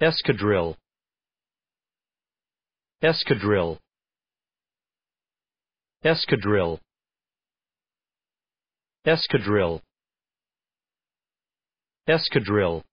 Escadrille Escadrille Escadrille Escadrille Escadrille